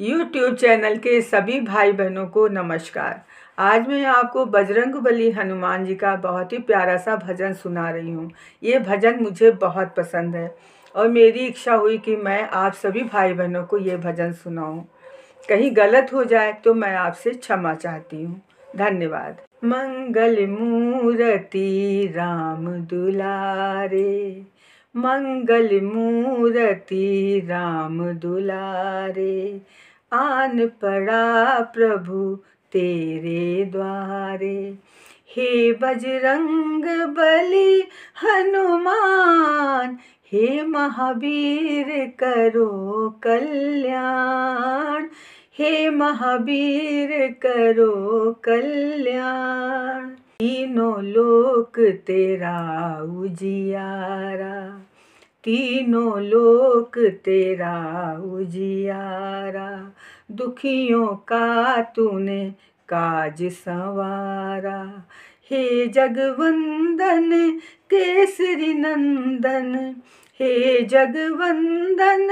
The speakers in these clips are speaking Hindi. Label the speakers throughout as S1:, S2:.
S1: यूट्यूब चैनल के सभी भाई बहनों को नमस्कार आज मैं आपको बजरंग बली हनुमान जी का बहुत ही प्यारा सा भजन सुना रही हूँ ये भजन मुझे बहुत पसंद है और मेरी इच्छा हुई कि मैं आप सभी भाई बहनों को ये भजन सुनाऊँ कहीं गलत हो जाए तो मैं आपसे क्षमा चाहती हूँ धन्यवाद मंगल मूर्ति राम दुलारे मंगल मूर्ति राम दुलारे आन पड़ा प्रभु तेरे द्वारे हे बजरंग बलि हनुमान हे महावीर करो कल्याण हे महावीर करो कल्याण तीनों लोक तेरा उजियारा तीनों लोक तेरा उजिया दुखियों का तूने काज संवारा हे जगवंदन केसरी नंदन हे जगवंदन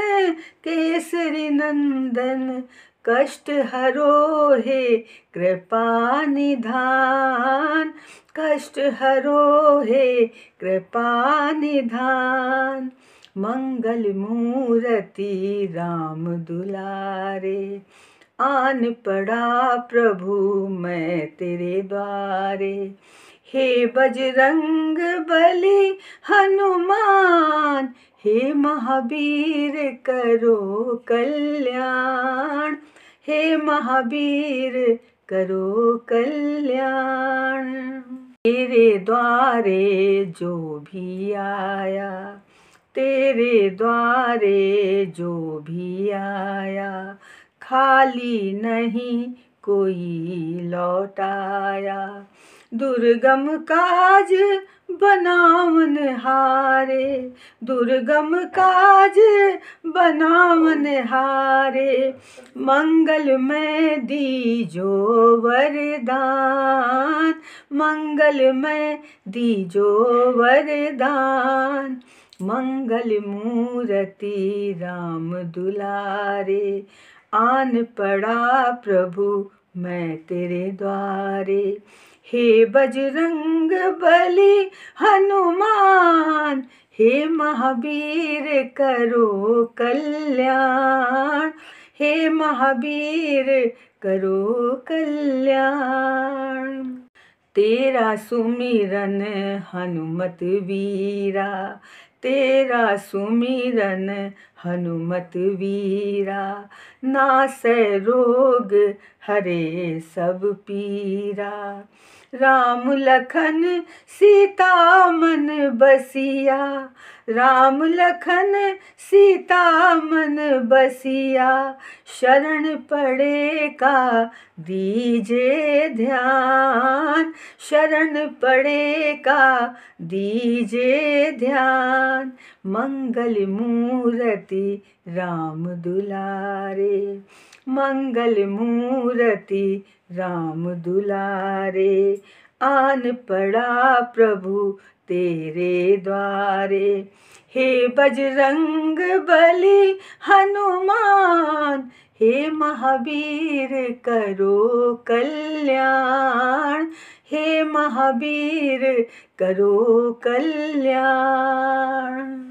S1: केसरी नंदन कष्ट हरो हे कृपा निधान कष्ट हरो हे कृपा निधान मंगल मूर्ति राम दुलारे आन पड़ा प्रभु मैं तेरे द्वारे हे बजरंग बलि हनुमान हे महावीर करो कल्याण हे महावीर करो कल्याण तेरे द्वारे जो भी आया तेरे द्वारे जो भी आया खाली नहीं कोई लौटाया दुर्गम काज बनावन हारे दुर्गम काज बनावन हारे मंगल में दी जो वरदान मंगल में दी जो वरदान मंगल मूर्ति राम दुलारे आन पड़ा प्रभु मैं तेरे द्वारे हे बजरंग बलि हनुमान हे महावीर करो कल्याण हे महावीर करो कल्याण तेरा सुमिरन हनुमत वीरा तेरा सुमिरन हनुमत वीरा नास रोग हरे सब पीरा राम लखन सीता मन बसिया राम लखन सीता मन बसिया शरण पड़े का दीजे ध्यान शरण पड़े का दीजे ध्यान मंगल मूर्ति राम दुलारे मंगल मूर्ति राम दुलारे आन पड़ा प्रभु तेरे द्वारे हे बजरंग बलि हनुमान हे महावीर करो कल्याण हे महावीर करो कल्याण